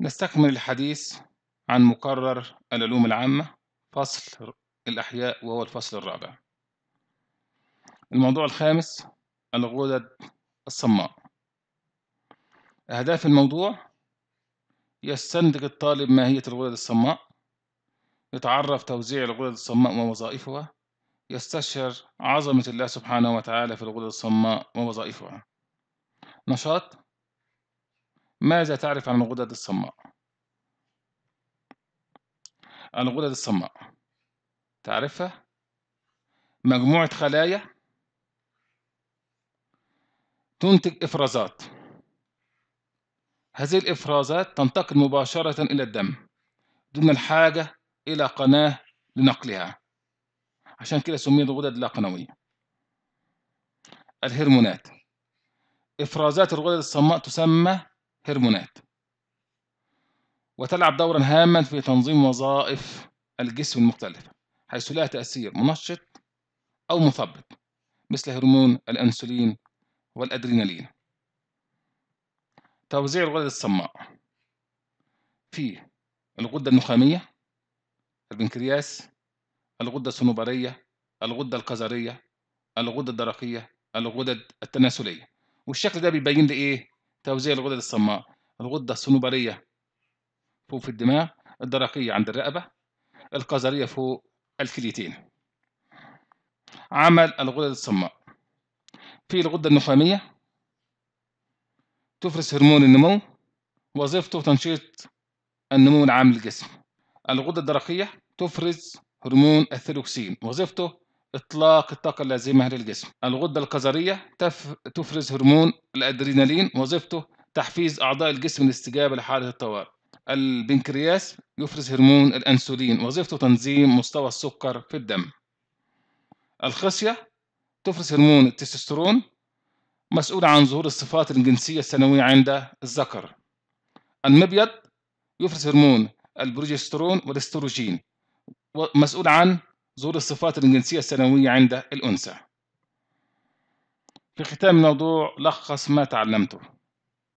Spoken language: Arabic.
نستكمل الحديث عن مقرر العلوم العامة فصل الأحياء وهو الفصل الرابع الموضوع الخامس الغدد الصماء أهداف الموضوع يستنتج الطالب ماهية الغدد الصماء يتعرف توزيع الغدد الصماء ووظائفها يستشعر عظمة الله سبحانه وتعالى في الغدد الصماء ووظائفها نشاط ماذا تعرف عن الغدد الصماء؟ الغدد الصماء تعرفها؟ مجموعة خلايا تنتج إفرازات هذه الإفرازات تنتقل مباشرة إلى الدم دون الحاجة إلى قناة لنقلها عشان كده سميت غدد لا قنوية الهرمونات إفرازات الغدد الصماء تسمى هرمونات وتلعب دورا هاما في تنظيم وظائف الجسم المختلفة حيث لها تأثير منشط أو مثبط مثل هرمون الأنسولين والأدرينالين توزيع الغدد الصماء في الغدة النخامية البنكرياس الغدة الصنوبرية الغدة القذرية الغدة الدرقية الغدد التناسلية والشكل ده بيبين لي إيه توزيع الغدد الصماء الغدة الصنوبرية فوق في الدماغ الدرقية عند الرقبة القذرية فوق الكليتين عمل الغدد الصماء في الغدة النخامية تفرز هرمون النمو وظيفته تنشيط النمو العام للجسم الغدة الدرقية تفرز هرمون الثيروكسين وظيفته إطلاق الطاقة اللازمة للجسم الغدة القذرية تف... تفرز هرمون الأدرينالين وظيفته تحفيز أعضاء الجسم للاستجابة لحالة الطوارئ البنكرياس يفرز هرمون الأنسولين وظيفته تنظيم مستوى السكر في الدم الخصية تفرز هرمون التستوستيرون مسؤول عن ظهور الصفات الجنسية السنويه عند الذكر المبيض يفرز هرمون البروجسترون والاستروجين مسؤول عن زور الصفات الجنسية السنوية عند الأنثى في ختام الموضوع لخص ما تعلمته